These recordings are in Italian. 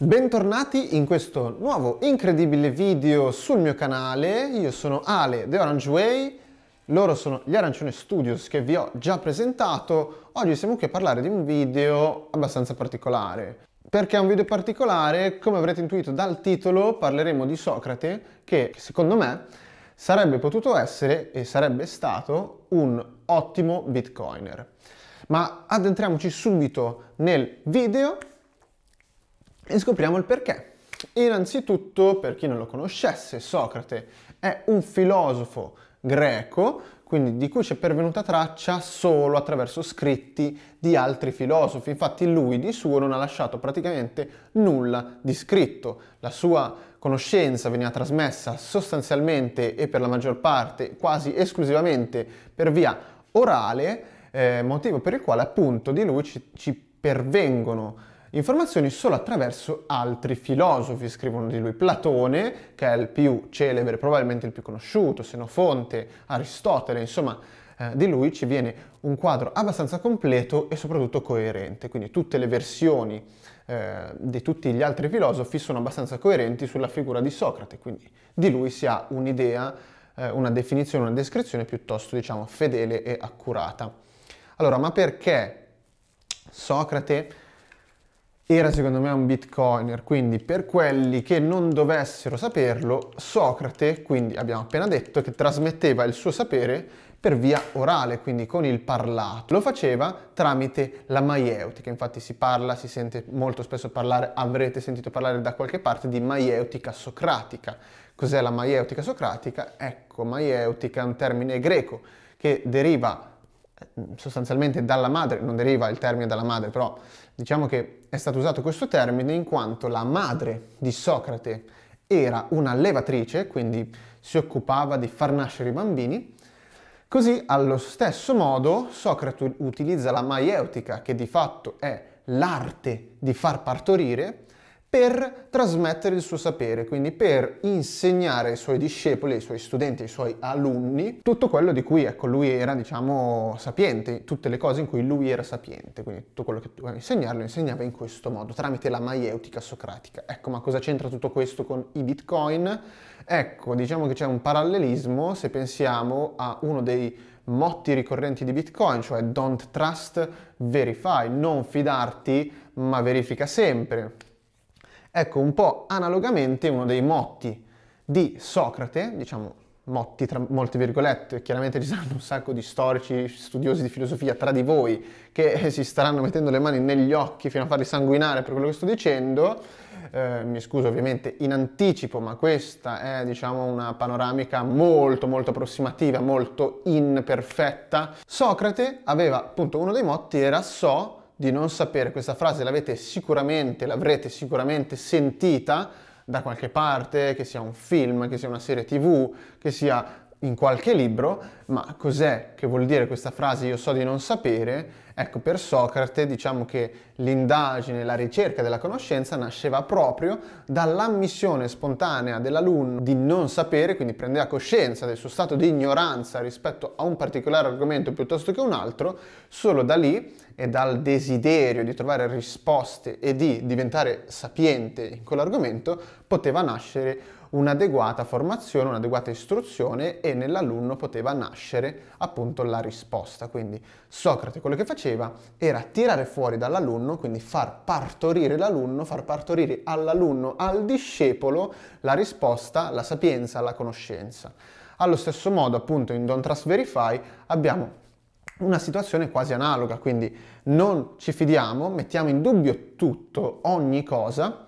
Bentornati in questo nuovo incredibile video sul mio canale, io sono Ale The Orange Way, loro sono gli Arancione Studios che vi ho già presentato, oggi siamo qui a parlare di un video abbastanza particolare. Perché è un video particolare, come avrete intuito dal titolo, parleremo di Socrate che secondo me sarebbe potuto essere e sarebbe stato un ottimo bitcoiner. Ma addentriamoci subito nel video e scopriamo il perché. Innanzitutto, per chi non lo conoscesse, Socrate è un filosofo greco, quindi di cui c'è pervenuta traccia solo attraverso scritti di altri filosofi. Infatti lui di suo non ha lasciato praticamente nulla di scritto. La sua conoscenza veniva trasmessa sostanzialmente e per la maggior parte quasi esclusivamente per via orale, eh, motivo per il quale appunto di lui ci, ci pervengono informazioni solo attraverso altri filosofi, scrivono di lui Platone, che è il più celebre, probabilmente il più conosciuto, Senofonte, Aristotele, insomma eh, di lui ci viene un quadro abbastanza completo e soprattutto coerente, quindi tutte le versioni eh, di tutti gli altri filosofi sono abbastanza coerenti sulla figura di Socrate, quindi di lui si ha un'idea, eh, una definizione, una descrizione piuttosto diciamo fedele e accurata. Allora, ma perché Socrate era secondo me un bitcoiner, quindi per quelli che non dovessero saperlo, Socrate, quindi abbiamo appena detto, che trasmetteva il suo sapere per via orale, quindi con il parlato. Lo faceva tramite la maieutica, infatti si parla, si sente molto spesso parlare, avrete sentito parlare da qualche parte di maieutica socratica. Cos'è la maieutica socratica? Ecco, maieutica è un termine greco che deriva eh, sostanzialmente dalla madre, non deriva il termine dalla madre, però diciamo che è stato usato questo termine in quanto la madre di Socrate era una levatrice, quindi si occupava di far nascere i bambini. Così allo stesso modo Socrate utilizza la maieutica, che di fatto è l'arte di far partorire, per trasmettere il suo sapere, quindi per insegnare ai suoi discepoli, ai suoi studenti, ai suoi alunni, tutto quello di cui ecco, lui era, diciamo, sapiente, tutte le cose in cui lui era sapiente, quindi tutto quello che doveva lo insegnava in questo modo, tramite la maieutica socratica. Ecco, ma cosa c'entra tutto questo con i bitcoin? Ecco, diciamo che c'è un parallelismo se pensiamo a uno dei motti ricorrenti di Bitcoin, cioè don't trust, verify, non fidarti, ma verifica sempre. Ecco, un po' analogamente uno dei motti di Socrate, diciamo motti tra molte virgolette, chiaramente ci saranno un sacco di storici, studiosi di filosofia tra di voi che si staranno mettendo le mani negli occhi fino a farli sanguinare per quello che sto dicendo. Eh, mi scuso ovviamente in anticipo, ma questa è diciamo una panoramica molto molto approssimativa, molto imperfetta. Socrate aveva appunto uno dei motti era so di non sapere, questa frase l'avete sicuramente, l'avrete sicuramente sentita da qualche parte, che sia un film, che sia una serie tv, che sia in qualche libro, ma cos'è che vuol dire questa frase io so di non sapere? Ecco, per Socrate diciamo che l'indagine, la ricerca della conoscenza nasceva proprio dall'ammissione spontanea dell'alunno di non sapere, quindi prendeva coscienza del suo stato di ignoranza rispetto a un particolare argomento piuttosto che un altro, solo da lì e dal desiderio di trovare risposte e di diventare sapiente in quell'argomento, poteva nascere un'adeguata formazione, un'adeguata istruzione e nell'alunno poteva nascere appunto la risposta. Quindi Socrate quello che faceva era tirare fuori dall'alunno, quindi far partorire l'alunno, far partorire all'alunno, al discepolo la risposta, la sapienza, la conoscenza. Allo stesso modo appunto in Don't Trust Verify abbiamo una situazione quasi analoga, quindi non ci fidiamo, mettiamo in dubbio tutto, ogni cosa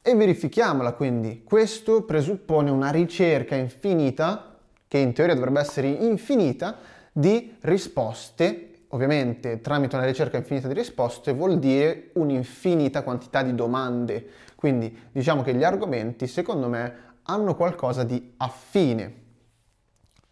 e verifichiamola quindi. Questo presuppone una ricerca infinita, che in teoria dovrebbe essere infinita, di risposte. Ovviamente tramite una ricerca infinita di risposte vuol dire un'infinita quantità di domande, quindi diciamo che gli argomenti secondo me hanno qualcosa di affine.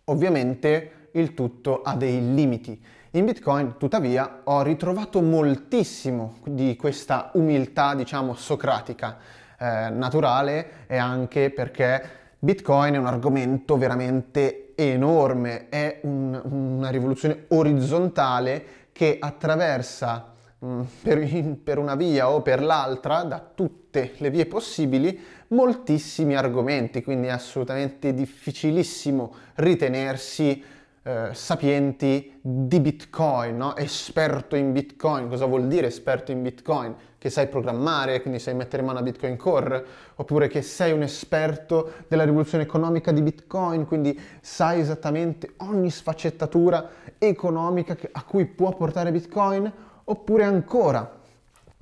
Ovviamente il tutto ha dei limiti. In Bitcoin, tuttavia, ho ritrovato moltissimo di questa umiltà, diciamo, socratica, eh, naturale e anche perché Bitcoin è un argomento veramente enorme, è un, una rivoluzione orizzontale che attraversa mm, per, in, per, una via o per l'altra, da tutte le vie possibili, moltissimi argomenti, quindi è assolutamente difficilissimo ritenersi eh, sapienti di Bitcoin, no? esperto in Bitcoin. Cosa vuol dire esperto in Bitcoin? Che sai programmare, quindi sai mettere in mano a Bitcoin Core, oppure che sei un esperto della rivoluzione economica di Bitcoin, quindi sai esattamente ogni sfaccettatura economica a cui può portare Bitcoin, oppure ancora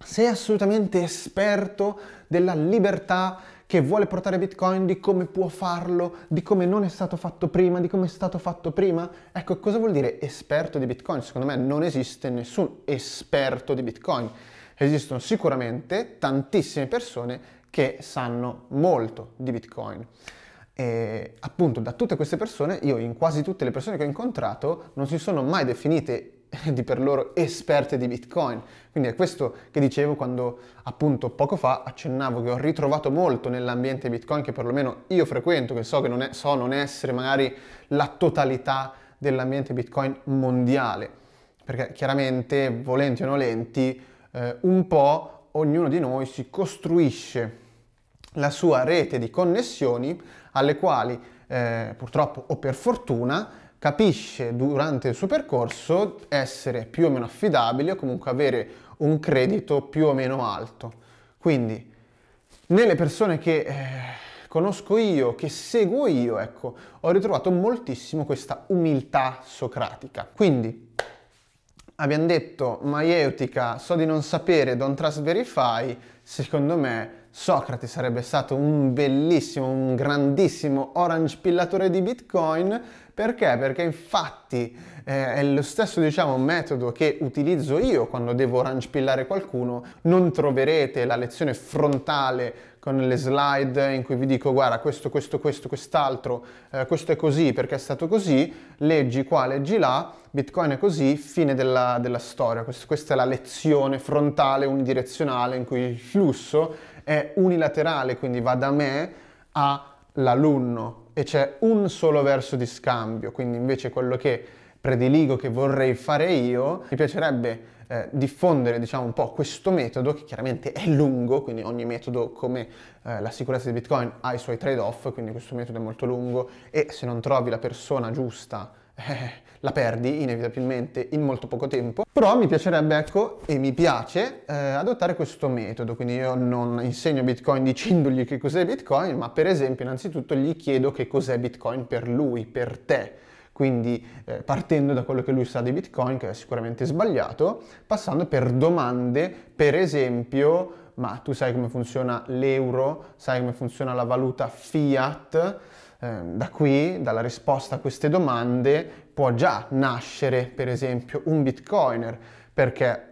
sei assolutamente esperto della libertà che vuole portare Bitcoin, di come può farlo, di come non è stato fatto prima, di come è stato fatto prima. Ecco, cosa vuol dire esperto di Bitcoin? Secondo me non esiste nessun esperto di Bitcoin. Esistono sicuramente tantissime persone che sanno molto di Bitcoin. E appunto da tutte queste persone, io in quasi tutte le persone che ho incontrato non si sono mai definite di per loro esperte di Bitcoin. Quindi è questo che dicevo quando appunto poco fa accennavo che ho ritrovato molto nell'ambiente Bitcoin che perlomeno io frequento, che so che non è, so non essere magari la totalità dell'ambiente Bitcoin mondiale, perché chiaramente volenti o nolenti eh, un po' ognuno di noi si costruisce la sua rete di connessioni alle quali eh, purtroppo o per fortuna capisce durante il suo percorso essere più o meno affidabile o comunque avere un credito più o meno alto. Quindi nelle persone che eh, conosco io, che seguo io, ecco, ho ritrovato moltissimo questa umiltà socratica. Quindi abbiamo detto maieutica, so di non sapere, don't trust verify, secondo me Socrate sarebbe stato un bellissimo, un grandissimo orange pillatore di Bitcoin. Perché? Perché infatti eh, è lo stesso diciamo, metodo che utilizzo io quando devo orange pillare qualcuno. Non troverete la lezione frontale con le slide in cui vi dico guarda questo, questo, questo, quest'altro, eh, questo è così perché è stato così, leggi qua, leggi là, Bitcoin è così, fine della, della storia. Questa, questa è la lezione frontale unidirezionale in cui il flusso è unilaterale, quindi va da me all'alunno e c'è un solo verso di scambio, quindi invece quello che prediligo, che vorrei fare io, mi piacerebbe eh, diffondere diciamo un po' questo metodo che chiaramente è lungo, quindi ogni metodo come eh, la sicurezza di Bitcoin ha i suoi trade-off, quindi questo metodo è molto lungo e se non trovi la persona giusta eh, la perdi inevitabilmente in molto poco tempo, però mi piacerebbe, ecco, e mi piace eh, adottare questo metodo, quindi io non insegno Bitcoin dicendogli che cos'è Bitcoin, ma per esempio innanzitutto gli chiedo che cos'è Bitcoin per lui, per te, quindi eh, partendo da quello che lui sa di Bitcoin, che è sicuramente sbagliato, passando per domande, per esempio, ma tu sai come funziona l'euro, sai come funziona la valuta fiat, Ehm, da qui, dalla risposta a queste domande, può già nascere, per esempio, un bitcoiner, perché,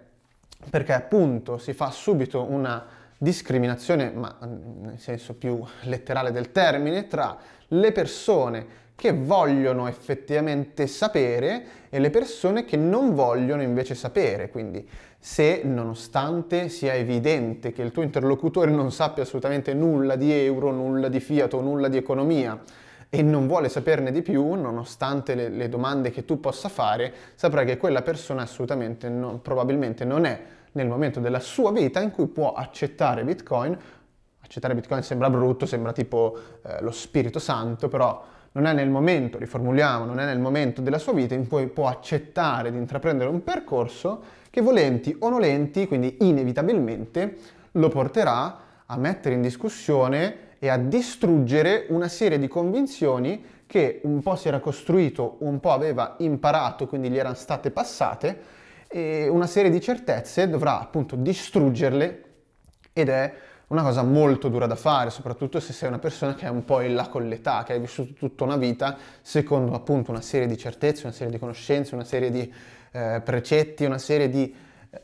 perché appunto si fa subito una discriminazione, ma mm, nel senso più letterale del termine, tra le persone che vogliono effettivamente sapere e le persone che non vogliono invece sapere. Quindi se nonostante sia evidente che il tuo interlocutore non sappia assolutamente nulla di euro, nulla di fiato, nulla di economia, e non vuole saperne di più, nonostante le, le domande che tu possa fare, saprai che quella persona assolutamente non, probabilmente non è nel momento della sua vita in cui può accettare Bitcoin. Accettare Bitcoin sembra brutto, sembra tipo eh, lo Spirito Santo, però non è nel momento, riformuliamo, non è nel momento della sua vita in cui può accettare di intraprendere un percorso che volenti o nolenti, quindi inevitabilmente, lo porterà a mettere in discussione e a distruggere una serie di convinzioni che un po' si era costruito, un po' aveva imparato, quindi gli erano state passate, e una serie di certezze dovrà appunto distruggerle ed è una cosa molto dura da fare, soprattutto se sei una persona che è un po' in là con l'età, che hai vissuto tutta una vita secondo appunto una serie di certezze, una serie di conoscenze, una serie di eh, precetti, una serie di eh,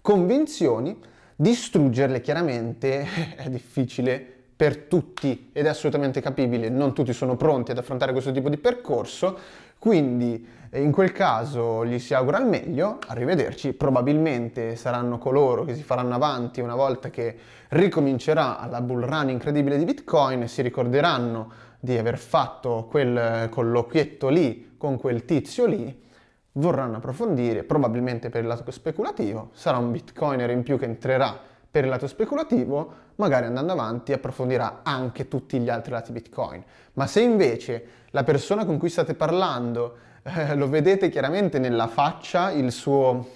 convinzioni, distruggerle chiaramente è difficile per tutti ed è assolutamente capibile, non tutti sono pronti ad affrontare questo tipo di percorso, quindi eh, in quel caso gli si augura il meglio, arrivederci, probabilmente saranno coloro che si faranno avanti una volta che ricomincerà la bull run incredibile di Bitcoin e si ricorderanno di aver fatto quel colloquietto lì con quel tizio lì vorranno approfondire, probabilmente per il lato speculativo, sarà un bitcoiner in più che entrerà per il lato speculativo, magari andando avanti approfondirà anche tutti gli altri lati Bitcoin. Ma se invece la persona con cui state parlando eh, lo vedete chiaramente nella faccia, suo,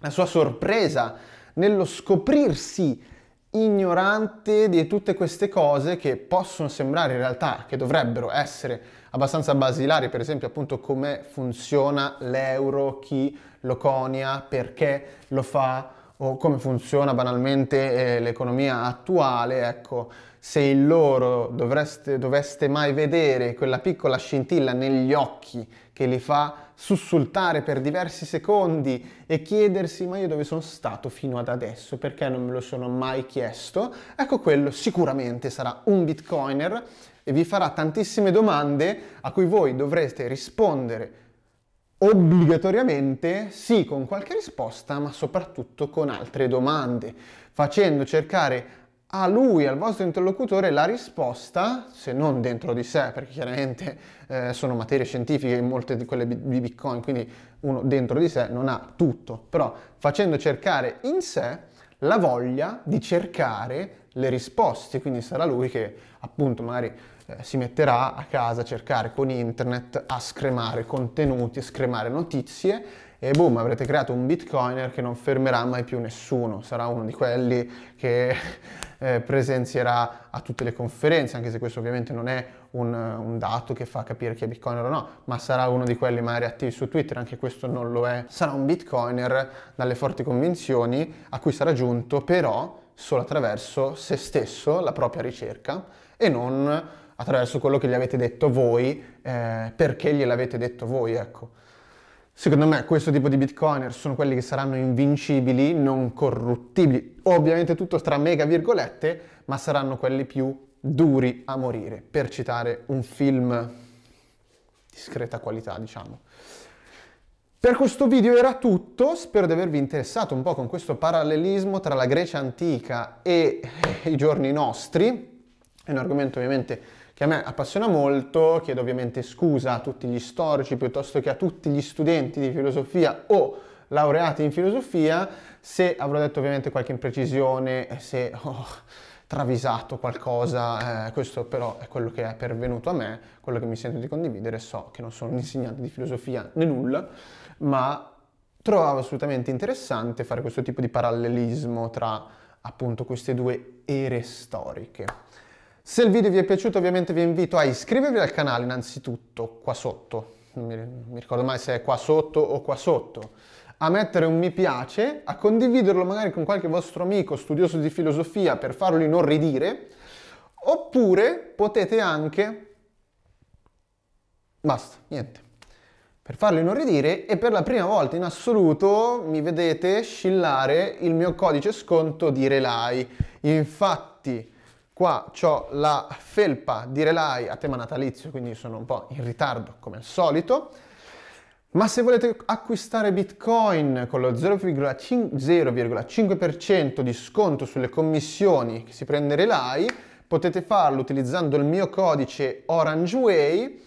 la sua sorpresa nello scoprirsi ignorante di tutte queste cose che possono sembrare in realtà che dovrebbero essere abbastanza basilari, per esempio appunto come funziona l'euro, chi lo conia, perché lo fa, o come funziona banalmente eh, l'economia attuale, ecco, se il loro dovreste, doveste mai vedere quella piccola scintilla negli occhi che li fa sussultare per diversi secondi e chiedersi ma io dove sono stato fino ad adesso, perché non me lo sono mai chiesto, ecco quello sicuramente sarà un bitcoiner e vi farà tantissime domande a cui voi dovrete rispondere obbligatoriamente sì con qualche risposta, ma soprattutto con altre domande, facendo cercare a lui, al vostro interlocutore, la risposta, se non dentro di sé, perché chiaramente eh, sono materie scientifiche, molte di quelle di Bitcoin, quindi uno dentro di sé non ha tutto, però facendo cercare in sé la voglia di cercare le risposte, quindi sarà lui che appunto magari eh, si metterà a casa a cercare con internet, a scremare contenuti, a scremare notizie e boom, avrete creato un bitcoiner che non fermerà mai più nessuno, sarà uno di quelli che eh, presenzierà a tutte le conferenze, anche se questo ovviamente non è un, eh, un, dato che fa capire chi è bitcoiner o no, ma sarà uno di quelli magari attivi su Twitter, anche questo non lo è, sarà un bitcoiner dalle forti convinzioni a cui sarà giunto però solo attraverso se stesso, la propria ricerca e non attraverso quello che gli avete detto voi, eh, perché gliel'avete detto voi, ecco. Secondo me questo tipo di bitcoiner sono quelli che saranno invincibili, non corruttibili, ovviamente tutto tra mega virgolette, ma saranno quelli più duri a morire, per citare un film di discreta qualità, diciamo. Per questo video era tutto, spero di avervi interessato un po' con questo parallelismo tra la Grecia antica e i giorni nostri, è un argomento ovviamente che a me appassiona molto, chiedo ovviamente scusa a tutti gli storici piuttosto che a tutti gli studenti di filosofia o laureati in filosofia se avrò detto ovviamente qualche imprecisione, se ho travisato qualcosa, eh, questo però è quello che è pervenuto a me, quello che mi sento di condividere, so che non sono un insegnante di filosofia né nulla, ma trovavo assolutamente interessante fare questo tipo di parallelismo tra appunto queste due ere storiche. Se il video vi è piaciuto ovviamente vi invito a iscrivervi al canale innanzitutto qua sotto, non mi ricordo mai se è qua sotto o qua sotto, a mettere un mi piace, a condividerlo magari con qualche vostro amico studioso di filosofia per farlo inorridire, oppure potete anche... Basta, niente per farlo inorridire e per la prima volta in assoluto mi vedete scillare il mio codice sconto di Relai. Infatti Qua ho la felpa di Relai a tema natalizio, quindi sono un po' in ritardo come al solito. Ma se volete acquistare Bitcoin con lo 0,5% di sconto sulle commissioni che si prende Relai, potete farlo utilizzando il mio codice OrangeWay.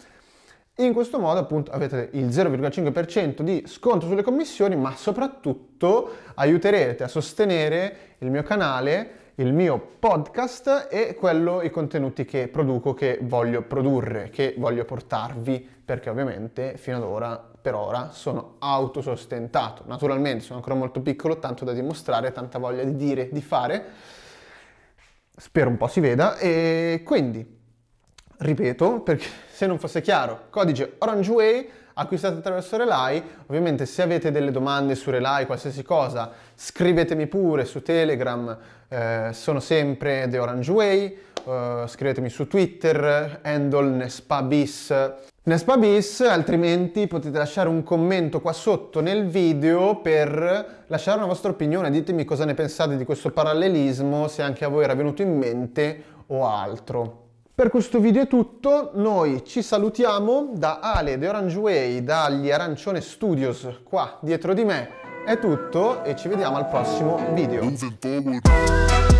In questo modo appunto avete il 0,5% di sconto sulle commissioni, ma soprattutto aiuterete a sostenere il mio canale il mio podcast e quello, i contenuti che produco, che voglio produrre, che voglio portarvi, perché ovviamente fino ad ora, per ora, sono autosostentato. Naturalmente sono ancora molto piccolo, tanto da dimostrare, tanta voglia di dire, di fare. Spero un po' si veda e quindi ripeto, perché se non fosse chiaro, codice Orange Way acquistate attraverso Relay, ovviamente se avete delle domande su Relay, qualsiasi cosa, scrivetemi pure su Telegram, eh, sono sempre The Orange Way, eh, scrivetemi su Twitter, handle Nespabis, Nespabis, altrimenti potete lasciare un commento qua sotto nel video per lasciare una vostra opinione, ditemi cosa ne pensate di questo parallelismo, se anche a voi era venuto in mente o altro. Per questo video è tutto, noi ci salutiamo da Ale The Orange Way, dagli Arancione Studios qua dietro di me, è tutto e ci vediamo al prossimo video.